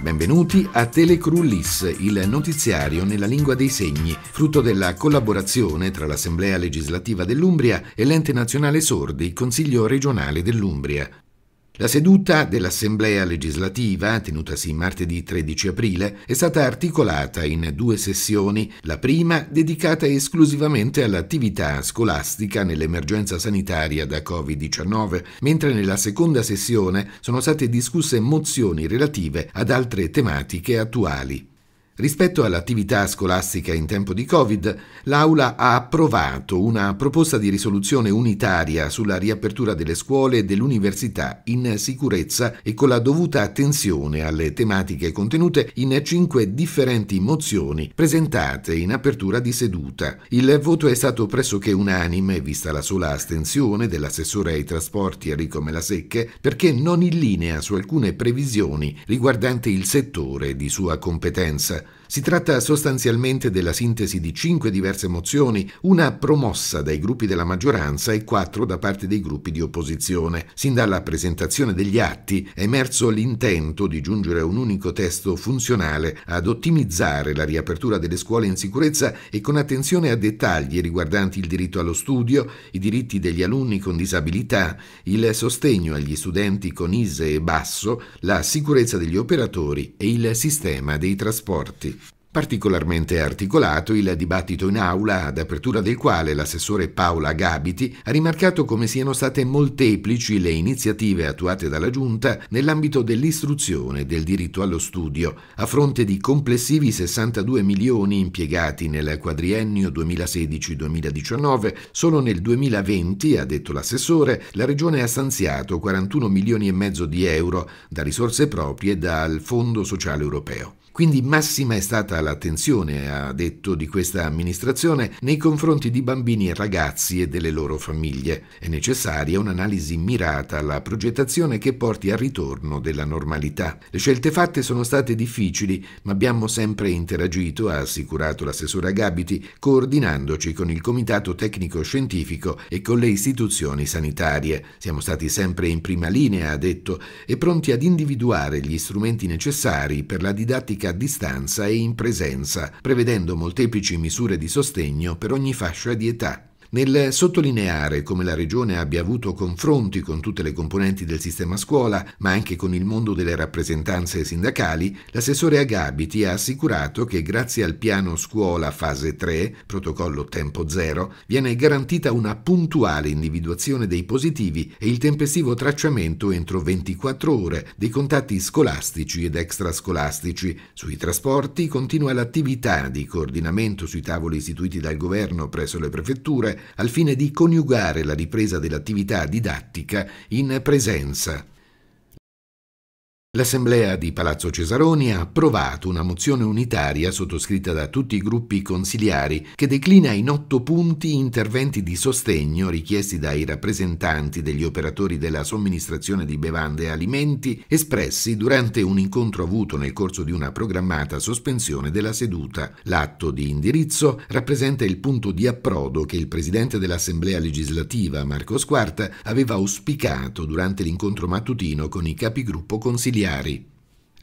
Benvenuti a Telecrullis, il notiziario nella lingua dei segni, frutto della collaborazione tra l'Assemblea legislativa dell'Umbria e l'Ente nazionale sordi, Consiglio regionale dell'Umbria. La seduta dell'Assemblea legislativa, tenutasi martedì 13 aprile, è stata articolata in due sessioni, la prima dedicata esclusivamente all'attività scolastica nell'emergenza sanitaria da Covid-19, mentre nella seconda sessione sono state discusse mozioni relative ad altre tematiche attuali. Rispetto all'attività scolastica in tempo di Covid, l'Aula ha approvato una proposta di risoluzione unitaria sulla riapertura delle scuole e dell'università in sicurezza e con la dovuta attenzione alle tematiche contenute in cinque differenti mozioni presentate in apertura di seduta. Il voto è stato pressoché unanime, vista la sola astensione dell'assessore ai trasporti Enrico Melasecche, perché non in linea su alcune previsioni riguardanti il settore di sua competenza. Si tratta sostanzialmente della sintesi di cinque diverse mozioni, una promossa dai gruppi della maggioranza e quattro da parte dei gruppi di opposizione. Sin dalla presentazione degli atti è emerso l'intento di giungere a un unico testo funzionale ad ottimizzare la riapertura delle scuole in sicurezza e con attenzione a dettagli riguardanti il diritto allo studio, i diritti degli alunni con disabilità, il sostegno agli studenti con ISE e basso, la sicurezza degli operatori e il sistema dei trasporti. Particolarmente articolato il dibattito in aula, ad apertura del quale l'assessore Paola Gabiti ha rimarcato come siano state molteplici le iniziative attuate dalla Giunta nell'ambito dell'istruzione e del diritto allo studio, a fronte di complessivi 62 milioni impiegati nel quadriennio 2016-2019. Solo nel 2020, ha detto l'assessore, la Regione ha stanziato 41 milioni e mezzo di euro da risorse proprie dal Fondo Sociale Europeo. Quindi massima è stata l'attenzione, ha detto, di questa amministrazione nei confronti di bambini e ragazzi e delle loro famiglie. È necessaria un'analisi mirata alla progettazione che porti al ritorno della normalità. Le scelte fatte sono state difficili, ma abbiamo sempre interagito, ha assicurato l'assessora Gabiti, coordinandoci con il Comitato Tecnico Scientifico e con le istituzioni sanitarie. Siamo stati sempre in prima linea, ha detto, e pronti ad individuare gli strumenti necessari per la didattica a distanza e in presenza, prevedendo molteplici misure di sostegno per ogni fascia di età. Nel sottolineare come la Regione abbia avuto confronti con tutte le componenti del sistema scuola, ma anche con il mondo delle rappresentanze sindacali, l'assessore Agabiti ha assicurato che grazie al piano scuola fase 3, protocollo tempo zero, viene garantita una puntuale individuazione dei positivi e il tempestivo tracciamento entro 24 ore dei contatti scolastici ed extrascolastici. Sui trasporti continua l'attività di coordinamento sui tavoli istituiti dal governo presso le prefetture al fine di coniugare la ripresa dell'attività didattica in presenza. L'Assemblea di Palazzo Cesaroni ha approvato una mozione unitaria sottoscritta da tutti i gruppi consiliari che declina in otto punti interventi di sostegno richiesti dai rappresentanti degli operatori della somministrazione di bevande e alimenti espressi durante un incontro avuto nel corso di una programmata sospensione della seduta. L'atto di indirizzo rappresenta il punto di approdo che il presidente dell'Assemblea legislativa Marco Squarta aveva auspicato durante l'incontro mattutino con i capigruppo consiliari sussidiari.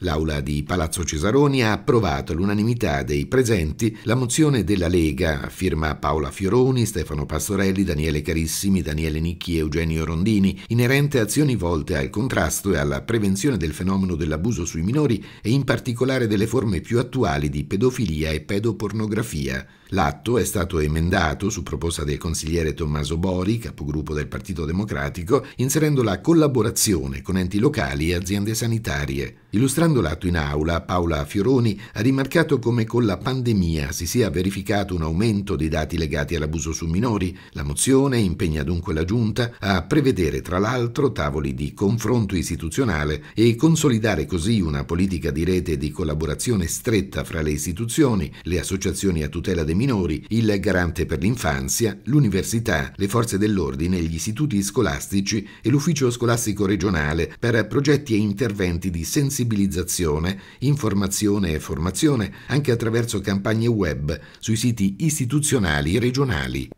L'aula di Palazzo Cesaroni ha approvato all'unanimità dei presenti la mozione della Lega, a firma Paola Fioroni, Stefano Pastorelli, Daniele Carissimi, Daniele Nicchi e Eugenio Rondini, inerente a azioni volte al contrasto e alla prevenzione del fenomeno dell'abuso sui minori e in particolare delle forme più attuali di pedofilia e pedopornografia. L'atto è stato emendato su proposta del consigliere Tommaso Bori, capogruppo del Partito Democratico, inserendo la collaborazione con enti locali e aziende sanitarie. Illustrando l'atto in aula, Paola Fioroni ha rimarcato come con la pandemia si sia verificato un aumento dei dati legati all'abuso su minori. La mozione impegna dunque la Giunta a prevedere tra l'altro tavoli di confronto istituzionale e consolidare così una politica di rete e di collaborazione stretta fra le istituzioni, le associazioni a tutela dei minori, il garante per l'infanzia, l'università, le forze dell'ordine, gli istituti scolastici e l'ufficio scolastico regionale per progetti e interventi di sensibilizzazione sensibilizzazione, informazione e formazione anche attraverso campagne web sui siti istituzionali regionali.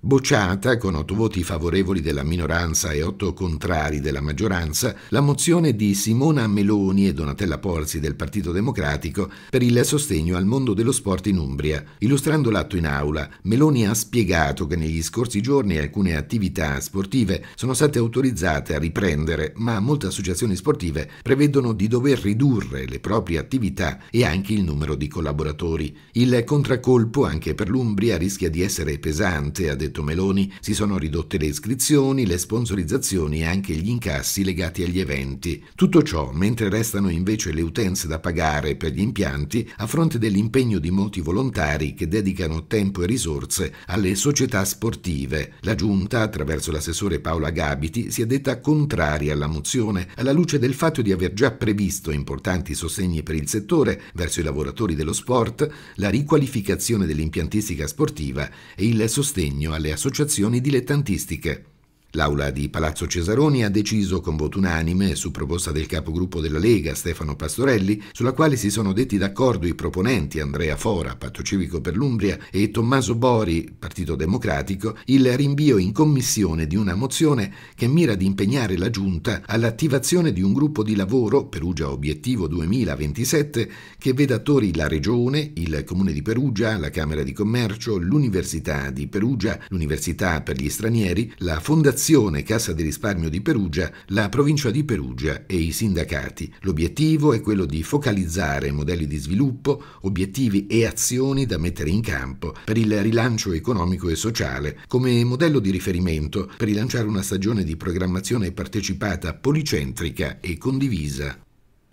Bocciata, con otto voti favorevoli della minoranza e otto contrari della maggioranza, la mozione di Simona Meloni e Donatella Porzi del Partito Democratico per il sostegno al mondo dello sport in Umbria. Illustrando l'atto in aula, Meloni ha spiegato che negli scorsi giorni alcune attività sportive sono state autorizzate a riprendere, ma molte associazioni sportive prevedono di dover ridurre le proprie attività e anche il numero di collaboratori. Il contraccolpo anche per l'Umbria rischia di essere pesante, ha detto detto Meloni, si sono ridotte le iscrizioni, le sponsorizzazioni e anche gli incassi legati agli eventi. Tutto ciò mentre restano invece le utenze da pagare per gli impianti a fronte dell'impegno di molti volontari che dedicano tempo e risorse alle società sportive. La Giunta, attraverso l'assessore Paola Gabiti, si è detta contraria alla mozione alla luce del fatto di aver già previsto importanti sostegni per il settore verso i lavoratori dello sport, la riqualificazione dell'impiantistica sportiva e il sostegno alle associazioni dilettantistiche. L'aula di Palazzo Cesaroni ha deciso con voto unanime, su proposta del capogruppo della Lega Stefano Pastorelli, sulla quale si sono detti d'accordo i proponenti Andrea Fora, Patto Civico per l'Umbria, e Tommaso Bori, Partito Democratico, il rinvio in commissione di una mozione che mira ad impegnare la Giunta all'attivazione di un gruppo di lavoro Perugia Obiettivo 2027 che veda attori la Regione, il Comune di Perugia, la Camera di Commercio, l'Università di Perugia, l'Università per gli stranieri, la Fondazione Fondazione Cassa di risparmio di Perugia, la provincia di Perugia e i sindacati. L'obiettivo è quello di focalizzare modelli di sviluppo, obiettivi e azioni da mettere in campo per il rilancio economico e sociale come modello di riferimento per rilanciare una stagione di programmazione partecipata policentrica e condivisa.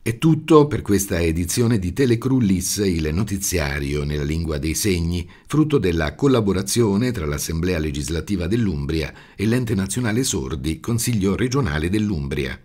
È tutto per questa edizione di Telecrullis, il notiziario nella lingua dei segni, frutto della collaborazione tra l'Assemblea legislativa dell'Umbria e l'Ente nazionale sordi, Consiglio regionale dell'Umbria.